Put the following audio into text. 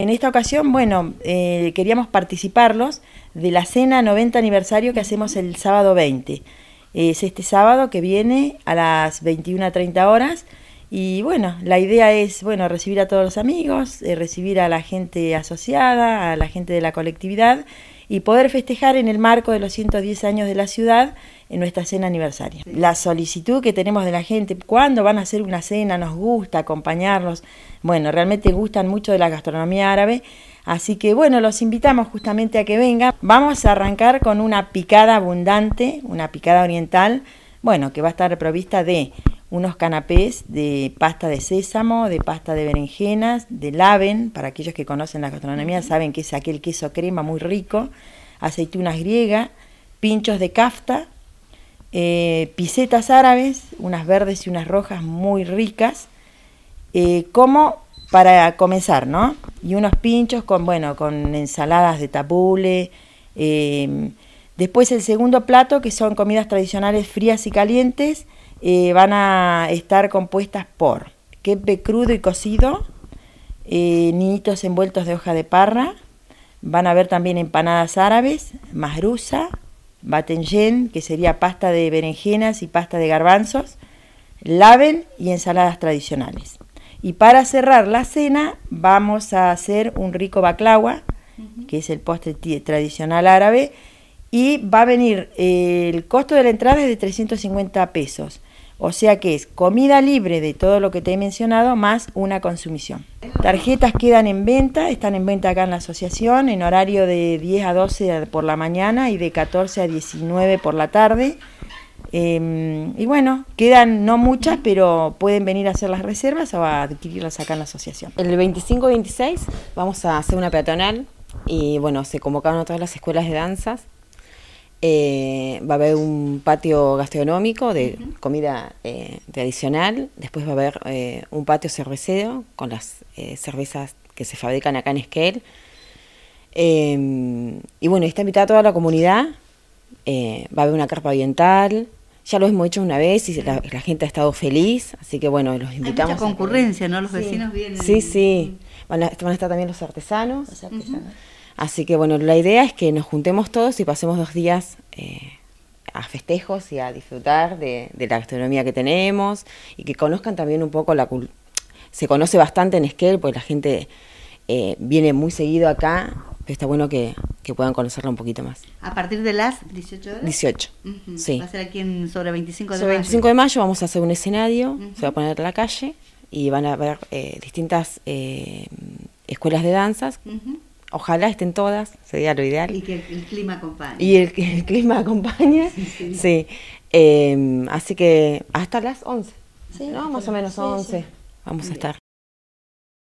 En esta ocasión, bueno, eh, queríamos participarlos de la cena 90 aniversario que hacemos el sábado 20. Es este sábado que viene a las 21.30 horas. Y bueno, la idea es, bueno, recibir a todos los amigos, eh, recibir a la gente asociada, a la gente de la colectividad y poder festejar en el marco de los 110 años de la ciudad en nuestra cena aniversaria. La solicitud que tenemos de la gente, cuando van a hacer una cena? Nos gusta acompañarlos. Bueno, realmente gustan mucho de la gastronomía árabe. Así que bueno, los invitamos justamente a que vengan. Vamos a arrancar con una picada abundante, una picada oriental, bueno, que va a estar provista de unos canapés de pasta de sésamo, de pasta de berenjenas, de laven, para aquellos que conocen la gastronomía saben que es aquel queso crema muy rico, aceitunas griegas, pinchos de kafta, eh, pisetas árabes, unas verdes y unas rojas muy ricas, eh, como para comenzar, ¿no? Y unos pinchos con, bueno, con ensaladas de tabule, eh, después el segundo plato que son comidas tradicionales frías y calientes, eh, van a estar compuestas por quepe crudo y cocido, eh, niñitos envueltos de hoja de parra, van a haber también empanadas árabes, masrusa, batenjen, que sería pasta de berenjenas y pasta de garbanzos, laven y ensaladas tradicionales. Y para cerrar la cena vamos a hacer un rico baklava, que es el postre tradicional árabe, y va a venir, eh, el costo de la entrada es de 350 pesos. O sea que es comida libre de todo lo que te he mencionado más una consumición. Tarjetas quedan en venta, están en venta acá en la asociación en horario de 10 a 12 por la mañana y de 14 a 19 por la tarde. Em, y bueno, quedan no muchas, pero pueden venir a hacer las reservas o a adquirirlas acá en la asociación. El 25 y 26 vamos a hacer una peatonal y bueno, se convocaron a todas las escuelas de danzas eh, va a haber un patio gastronómico de comida eh, tradicional. Después va a haber eh, un patio cervecero con las eh, cervezas que se fabrican acá en Esquel. Em, y bueno, está invitada toda la comunidad. va a haber una carpa oriental. Ya lo hemos hecho una vez y la, gente ha estado feliz. Así que bueno, los invitamos. Hay mucha concurrencia, ¿no? Los vecinos vienen. Sí, sí. Van a, estar también los artesanos. Los Así que bueno, la idea es que nos juntemos todos y pasemos dos días eh, a festejos y a disfrutar de, la gastronomía que tenemos y que conozcan también un poco la cultura. Se conoce bastante en Esquel, porque la gente eh, viene muy seguido acá, pero está bueno que, puedan conocerla un poquito más. ¿A partir de las 18 horas? 18, sí. ¿Va a ser aquí en, sobre 25 de mayo? 25 de mayo vamos a hacer un escenario, se va a poner en la calle y van a ver eh, distintas escuelas de danzas. Ojalá estén todas, sería lo ideal. Y que el, clima acompañe. Y el, el clima acompañe, sí. Eh, así que hasta las 11, ¿sí? ¿no? Más o menos 11 vamos a estar.